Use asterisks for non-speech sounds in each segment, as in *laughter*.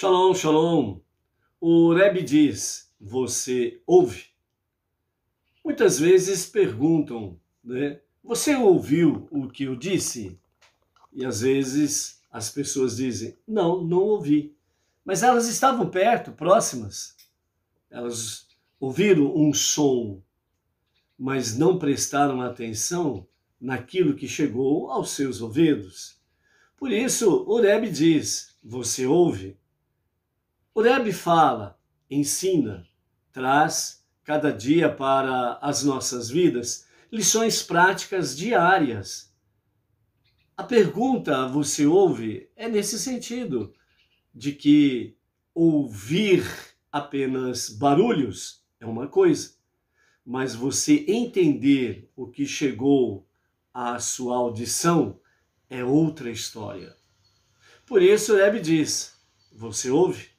Shalom, shalom. O Rebbe diz: Você ouve? Muitas vezes perguntam, né? Você ouviu o que eu disse? E às vezes as pessoas dizem: Não, não ouvi. Mas elas estavam perto, próximas. Elas ouviram um som, mas não prestaram atenção naquilo que chegou aos seus ouvidos. Por isso, o Rebbe diz: Você ouve? O Rebbe fala, ensina, traz cada dia para as nossas vidas lições práticas diárias. A pergunta você ouve é nesse sentido, de que ouvir apenas barulhos é uma coisa, mas você entender o que chegou à sua audição é outra história. Por isso o Rebbe diz, você ouve,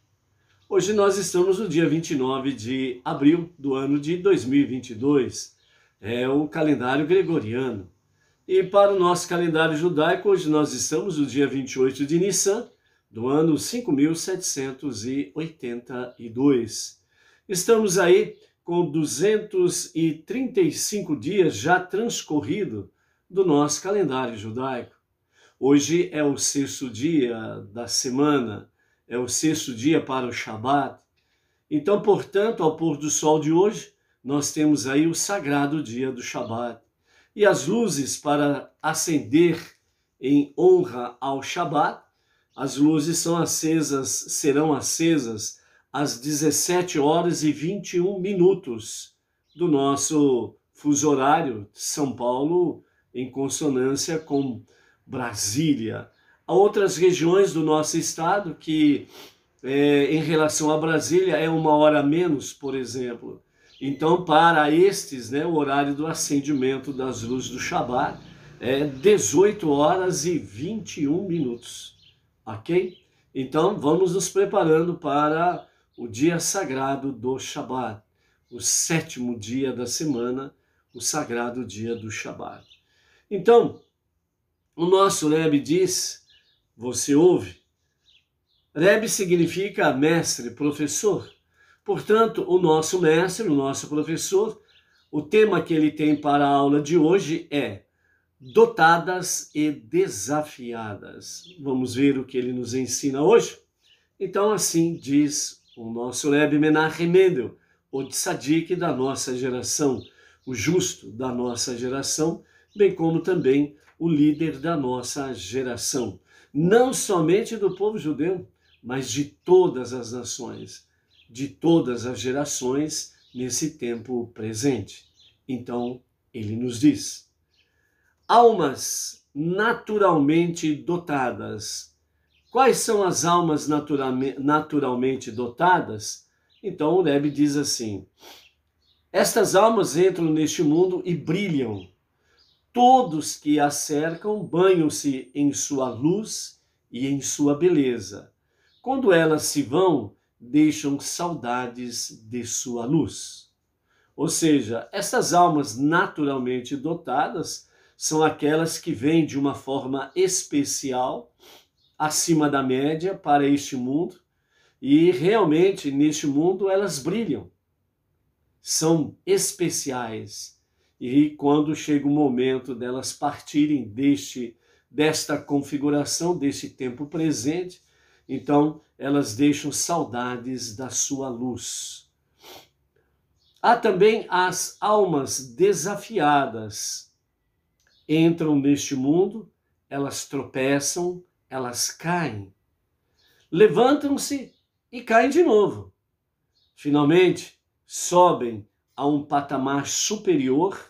Hoje nós estamos no dia 29 de abril do ano de 2022. É o calendário gregoriano. E para o nosso calendário judaico, hoje nós estamos no dia 28 de Nissan do ano 5782. Estamos aí com 235 dias já transcorrido do nosso calendário judaico. Hoje é o sexto dia da semana é o sexto dia para o Shabat. Então, portanto, ao pôr do sol de hoje, nós temos aí o sagrado dia do Shabat. E as luzes para acender em honra ao Shabat, as luzes são acesas, serão acesas às 17 horas e 21 minutos do nosso fuso horário, de São Paulo, em consonância com Brasília a outras regiões do nosso estado que, é, em relação a Brasília, é uma hora menos, por exemplo. Então, para estes, né, o horário do acendimento das luzes do Shabat é 18 horas e 21 minutos, ok? Então, vamos nos preparando para o dia sagrado do Shabat, o sétimo dia da semana, o sagrado dia do Shabat. Então, o nosso Leb diz você ouve? Rebbe significa mestre, professor. Portanto, o nosso mestre, o nosso professor, o tema que ele tem para a aula de hoje é dotadas e desafiadas. Vamos ver o que ele nos ensina hoje? Então, assim diz o nosso Rebbe Menachem Mendel, o tzadik da nossa geração, o justo da nossa geração, bem como também o líder da nossa geração não somente do povo judeu, mas de todas as nações, de todas as gerações nesse tempo presente. Então, ele nos diz: almas naturalmente dotadas. Quais são as almas natura naturalmente dotadas? Então, o Rebbe diz assim: estas almas entram neste mundo e brilham Todos que a cercam banham-se em sua luz e em sua beleza. Quando elas se vão, deixam saudades de sua luz. Ou seja, essas almas naturalmente dotadas são aquelas que vêm de uma forma especial, acima da média, para este mundo, e realmente neste mundo elas brilham, são especiais e quando chega o momento delas partirem deste desta configuração deste tempo presente, então elas deixam saudades da sua luz. Há também as almas desafiadas. Entram neste mundo, elas tropeçam, elas caem. Levantam-se e caem de novo. Finalmente, sobem a um patamar superior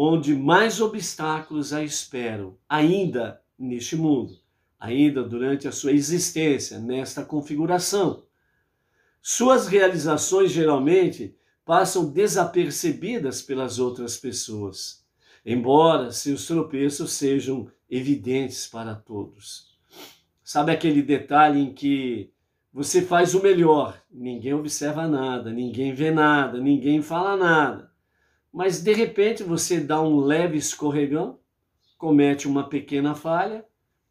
onde mais obstáculos a esperam, ainda neste mundo, ainda durante a sua existência, nesta configuração. Suas realizações geralmente passam desapercebidas pelas outras pessoas, embora seus tropeços sejam evidentes para todos. Sabe aquele detalhe em que você faz o melhor, ninguém observa nada, ninguém vê nada, ninguém fala nada mas de repente você dá um leve escorregão, comete uma pequena falha,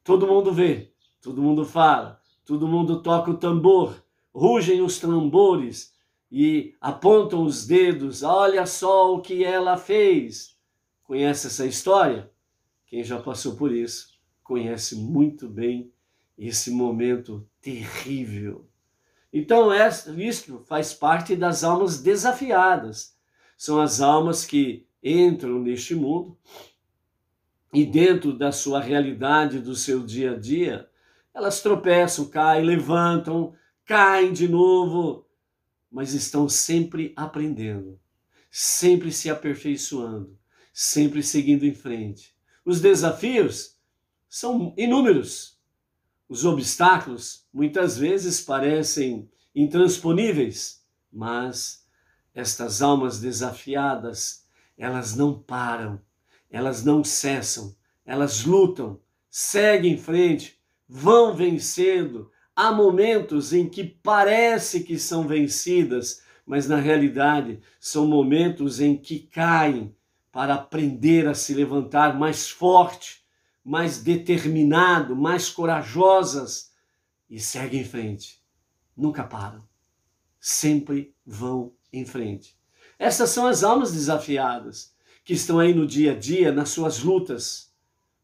todo mundo vê, todo mundo fala, todo mundo toca o tambor, rugem os tambores e apontam os dedos, olha só o que ela fez. Conhece essa história? Quem já passou por isso conhece muito bem esse momento terrível. Então, isso faz parte das almas desafiadas são as almas que entram neste mundo e, dentro da sua realidade, do seu dia a dia, elas tropeçam, caem, levantam, caem de novo, mas estão sempre aprendendo, sempre se aperfeiçoando, sempre seguindo em frente. Os desafios são inúmeros. Os obstáculos muitas vezes parecem intransponíveis, mas estas almas desafiadas, elas não param, elas não cessam, elas lutam, seguem em frente, vão vencendo. Há momentos em que parece que são vencidas, mas na realidade são momentos em que caem para aprender a se levantar mais forte, mais determinado, mais corajosas e seguem em frente. Nunca param. Sempre vão em frente. Essas são as almas desafiadas que estão aí no dia a dia, nas suas lutas.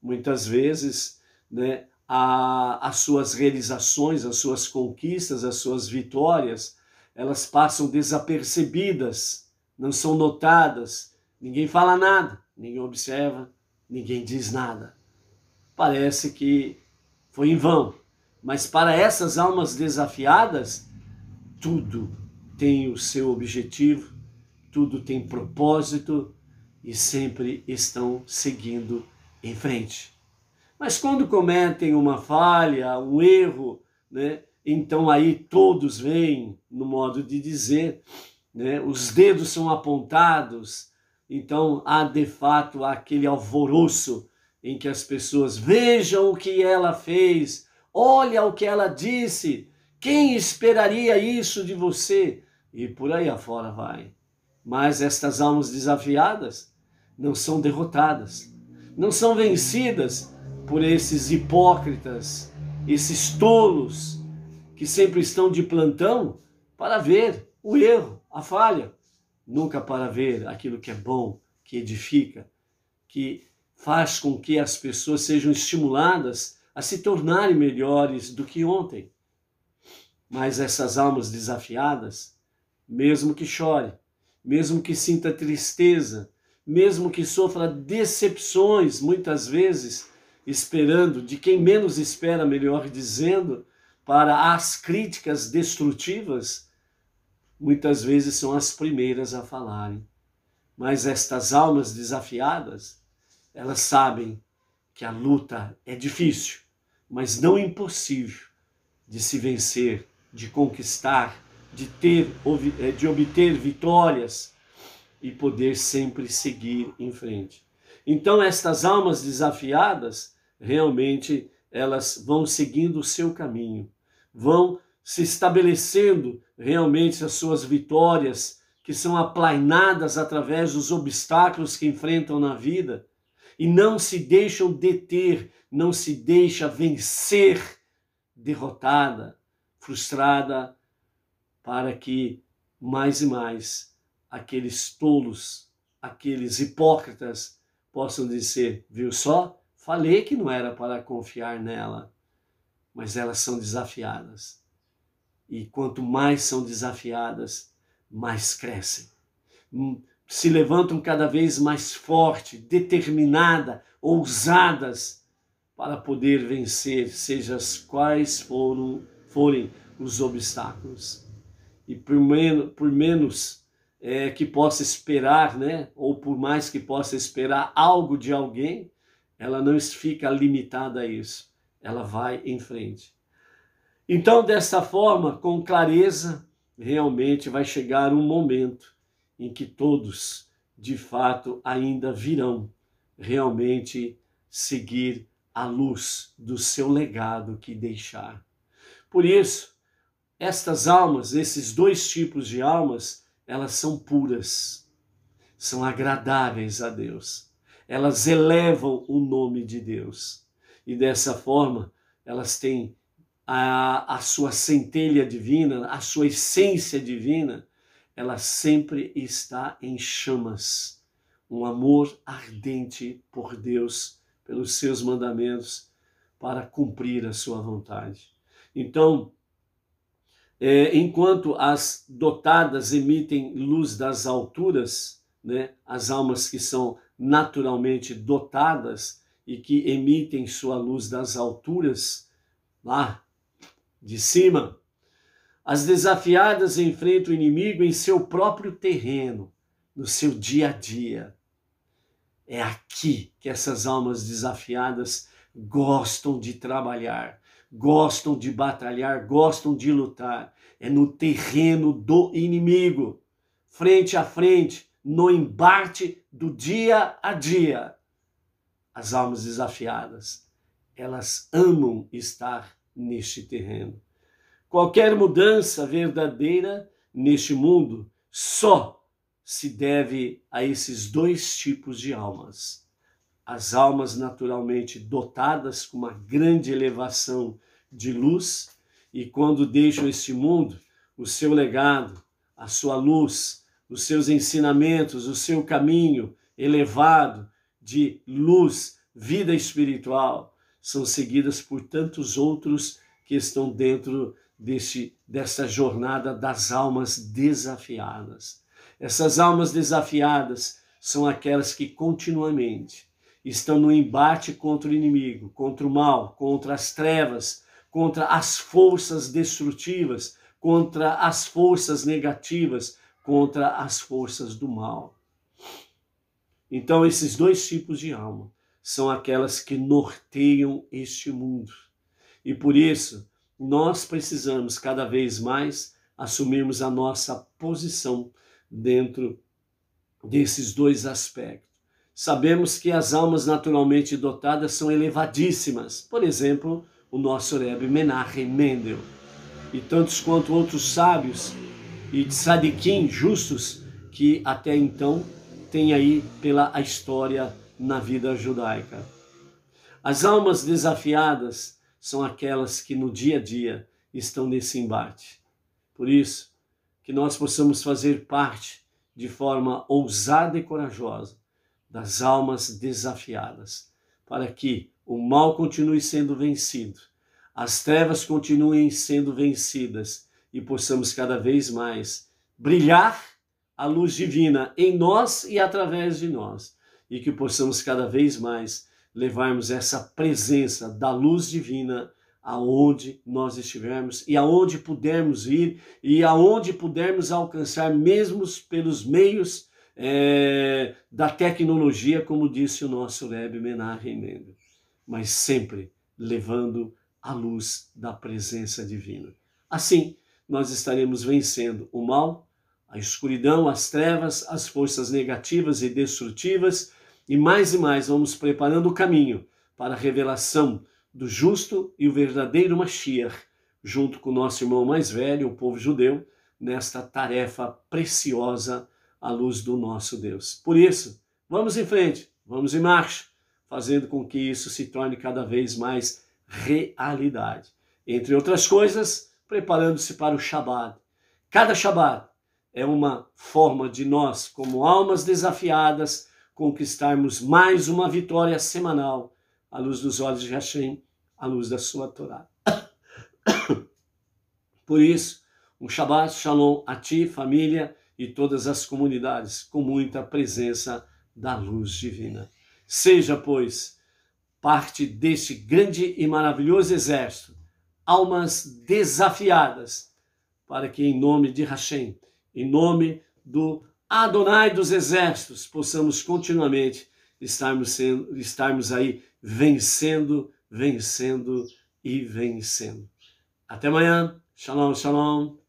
Muitas vezes, né, a, as suas realizações, as suas conquistas, as suas vitórias, elas passam desapercebidas, não são notadas, ninguém fala nada, ninguém observa, ninguém diz nada. Parece que foi em vão, mas para essas almas desafiadas, tudo tem o seu objetivo, tudo tem propósito e sempre estão seguindo em frente. Mas quando cometem uma falha, um erro, né, então aí todos vêm, no modo de dizer, né, os dedos são apontados, então há de fato aquele alvoroço em que as pessoas vejam o que ela fez, olha o que ela disse, quem esperaria isso de você? e por aí afora vai. Mas estas almas desafiadas não são derrotadas, não são vencidas por esses hipócritas, esses tolos que sempre estão de plantão para ver o erro, a falha, nunca para ver aquilo que é bom, que edifica, que faz com que as pessoas sejam estimuladas a se tornarem melhores do que ontem. Mas essas almas desafiadas mesmo que chore, mesmo que sinta tristeza, mesmo que sofra decepções, muitas vezes esperando de quem menos espera, melhor dizendo, para as críticas destrutivas, muitas vezes são as primeiras a falarem. Mas estas almas desafiadas, elas sabem que a luta é difícil, mas não impossível de se vencer, de conquistar de, ter, eh, de obter vitórias e poder sempre seguir em frente. Então, estas almas desafiadas, realmente, elas vão seguindo o seu caminho, vão se estabelecendo realmente as suas vitórias, que são aplainadas através dos obstáculos que enfrentam na vida, e não se deixam deter, não se deixa vencer derrotada, frustrada, para que mais e mais aqueles tolos, aqueles hipócritas possam dizer: viu só? Falei que não era para confiar nela, mas elas são desafiadas. E quanto mais são desafiadas, mais crescem. Hum, se levantam cada vez mais forte, determinada, ousadas para poder vencer, seja quais foram, forem os obstáculos e por, men por menos é, que possa esperar, né, ou por mais que possa esperar algo de alguém, ela não fica limitada a isso, ela vai em frente. Então, dessa forma, com clareza, realmente vai chegar um momento em que todos, de fato, ainda virão realmente seguir a luz do seu legado que deixar. Por isso, estas almas, esses dois tipos de almas, elas são puras, são agradáveis a Deus. Elas elevam o nome de Deus. E dessa forma, elas têm a, a sua centelha divina, a sua essência divina, ela sempre está em chamas. Um amor ardente por Deus, pelos seus mandamentos, para cumprir a sua vontade. Então, é, enquanto as dotadas emitem luz das alturas, né, as almas que são naturalmente dotadas e que emitem sua luz das alturas, lá de cima, as desafiadas enfrentam o inimigo em seu próprio terreno, no seu dia a dia. É aqui que essas almas desafiadas gostam de trabalhar gostam de batalhar, gostam de lutar. É no terreno do inimigo, frente a frente, no embate do dia a dia. As almas desafiadas, elas amam estar neste terreno. Qualquer mudança verdadeira neste mundo só se deve a esses dois tipos de almas as almas naturalmente dotadas com uma grande elevação de luz, e quando deixam este mundo, o seu legado, a sua luz, os seus ensinamentos, o seu caminho elevado de luz, vida espiritual, são seguidas por tantos outros que estão dentro deste, dessa jornada das almas desafiadas. Essas almas desafiadas são aquelas que continuamente estão no embate contra o inimigo, contra o mal, contra as trevas, contra as forças destrutivas, contra as forças negativas, contra as forças do mal. Então, esses dois tipos de alma são aquelas que norteiam este mundo. E por isso, nós precisamos cada vez mais assumirmos a nossa posição dentro desses dois aspectos. Sabemos que as almas naturalmente dotadas são elevadíssimas, por exemplo, o nosso Rebbe Menachem Mendel, e tantos quanto outros sábios e tzadikim justos que até então tem aí pela a história na vida judaica. As almas desafiadas são aquelas que no dia a dia estão nesse embate. Por isso, que nós possamos fazer parte de forma ousada e corajosa das almas desafiadas, para que o mal continue sendo vencido, as trevas continuem sendo vencidas e possamos cada vez mais brilhar a luz divina em nós e através de nós, e que possamos cada vez mais levarmos essa presença da luz divina aonde nós estivermos e aonde pudermos ir e aonde pudermos alcançar mesmo pelos meios é, da tecnologia, como disse o nosso Rebbe Menachem Mendes, mas sempre levando a luz da presença divina. Assim, nós estaremos vencendo o mal, a escuridão, as trevas, as forças negativas e destrutivas, e mais e mais vamos preparando o caminho para a revelação do justo e o verdadeiro Mashiach, junto com o nosso irmão mais velho, o povo judeu, nesta tarefa preciosa à luz do nosso Deus. Por isso, vamos em frente, vamos em marcha, fazendo com que isso se torne cada vez mais realidade. Entre outras coisas, preparando-se para o Shabat. Cada Shabat é uma forma de nós, como almas desafiadas, conquistarmos mais uma vitória semanal à luz dos olhos de Hashem, à luz da sua Torá. *coughs* Por isso, um Shabbat Shalom a ti, família, e todas as comunidades com muita presença da luz divina. Seja, pois, parte deste grande e maravilhoso exército, almas desafiadas, para que em nome de Hashem, em nome do Adonai dos exércitos, possamos continuamente estarmos, sendo, estarmos aí vencendo, vencendo e vencendo. Até amanhã. Shalom, shalom.